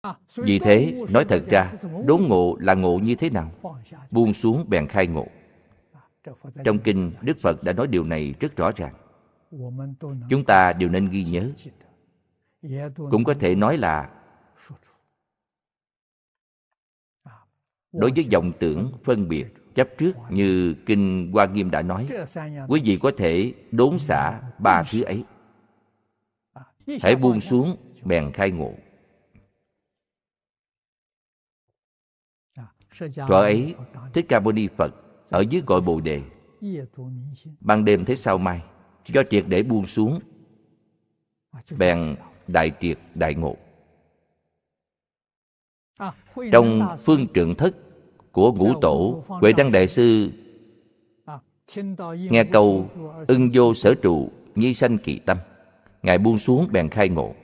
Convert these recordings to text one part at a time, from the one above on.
À, vì thế nói thật ra đốn ngộ là ngộ như thế nào buông xuống bèn khai ngộ à, trong kinh đức phật đã nói điều này rất rõ ràng chúng ta đều nên ghi nhớ cũng có thể nói là à, đối với dòng tưởng phân biệt chấp trước như kinh hoa nghiêm đã nói quý vị có thể đốn xả ba thứ ấy hãy buông xuống bèn khai ngộ Thỏa ấy, Thích Ca Mâu Ni Phật ở dưới gọi Bồ Đề. Ban đêm thấy sao mai, do triệt để buông xuống, bèn đại triệt đại ngộ. Trong phương trượng thất của ngũ tổ, Huệ Đăng Đại Sư nghe câu ưng vô sở trụ nhi sanh kỳ tâm ngài buông xuống bèn khai ngộ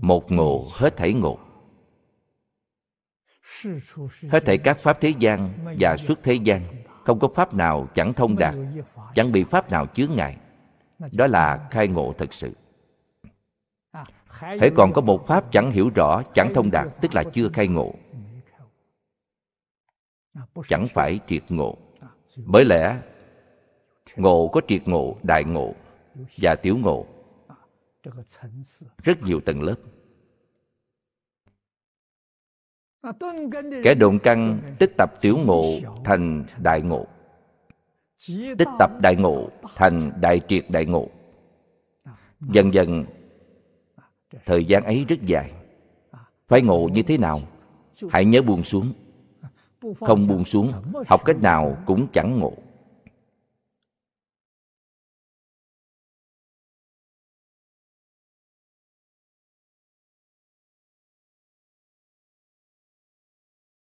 một ngộ hết thảy ngộ hết thảy các pháp thế gian và xuất thế gian không có pháp nào chẳng thông đạt chẳng bị pháp nào chướng ngại đó là khai ngộ thật sự hãy còn có một pháp chẳng hiểu rõ chẳng thông đạt tức là chưa khai ngộ chẳng phải triệt ngộ bởi lẽ ngộ có triệt ngộ đại ngộ và tiểu ngộ rất nhiều tầng lớp kẻ độn căn tích tập tiểu ngộ thành đại ngộ tích tập đại ngộ thành đại triệt đại ngộ dần dần thời gian ấy rất dài phải ngộ như thế nào hãy nhớ buông xuống không buông xuống học cách nào cũng chẳng ngộ